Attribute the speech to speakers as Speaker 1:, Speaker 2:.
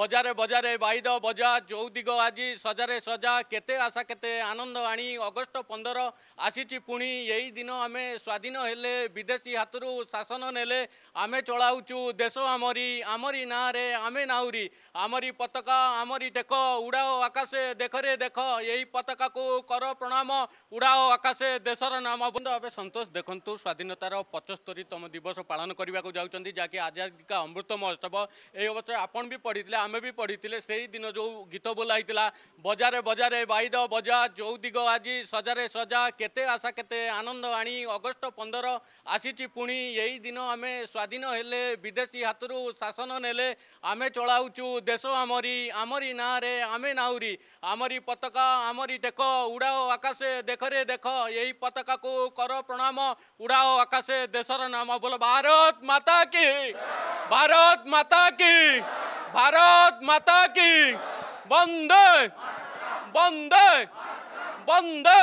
Speaker 1: ବଜାରେ ବଜାରେ ବାଇଦ ବଜା ଯୌଦିଗ ଆଜି ସଜାରେ ସଜା କେତେ ଆଶା କେତେ ଆନନ୍ଦ ଆଣି ଅଗଷ୍ଟ ପନ୍ଦର ଆସିଛି ପୁଣି ଏହି ଦିନ ଆମେ ସ୍ୱାଧୀନ ହେଲେ ବିଦେଶୀ ହାତରୁ ଶାସନ ନେଲେ ଆମେ ଚଳାଉଛୁ ଦେଶ ଆମରି ଆମରି ନାଁରେ ଆମେ ନାଉରି ଆମରି ପତାକା ଆମରି ଟେକ ଉଡ଼ାଓ ଆକାଶେ ଦେଖରେ ଦେଖ ଏହି ପତାକାକୁ କର ପ୍ରଣାମ ଉଡ଼ାଓ ଆକାଶେ ଦେଶର ନାମ ବନ୍ଧୁ ଆମେ ସନ୍ତୋଷ ଦେଖନ୍ତୁ ସ୍ୱାଧୀନତାର ପଚସ୍ତରୀତମ ଦିବସ ପାଳନ କରିବାକୁ ଯାଉଛନ୍ତି ଯାହାକି ଆଜାଦିକା ଅମୃତ ମହୋତ୍ସବ ଏହି ଅବସରରେ ଆପଣ ବି ପଢ଼ିଥିଲେ ଆମେ ବି ପଢ଼ିଥିଲେ ସେଇଦିନ ଯେଉଁ ଗୀତ ବୋଲା ହେଇଥିଲା ବଜାରେ ବଜାରେ ବାଇଦ ବଜା ଯେଉଁ ଦିଗ ଆଜି ସଜାରେ ସଜା କେତେ ଆଶା କେତେ ଆନନ୍ଦ ଆଣି ଅଗଷ୍ଟ ପନ୍ଦର ଆସିଛି ପୁଣି ଏଇ ଦିନ ଆମେ ସ୍ୱାଧୀନ ହେଲେ ବିଦେଶୀ ହାତରୁ ଶାସନ ନେଲେ ଆମେ ଚଳାଉଛୁ ଦେଶ ଆମରି ଆମରି ନାଁରେ ଆମେ ନାଉରି ଆମରି ପତାକା ଆମରି ଟେକ ଉଡ଼ାଓ ଆକାଶେ ଦେଖରେ ଦେଖ ଏଇ ପତାକାକୁ କର ପ୍ରଣାମ ଉଡ଼ାଓ ଆକାଶେ ଦେଶର ନାମ ବୋଲ ଭାରତ ମାତା କି ଭାରତ ମାତା କି Yeah. भारत
Speaker 2: माता की वंदे बंदे वंदे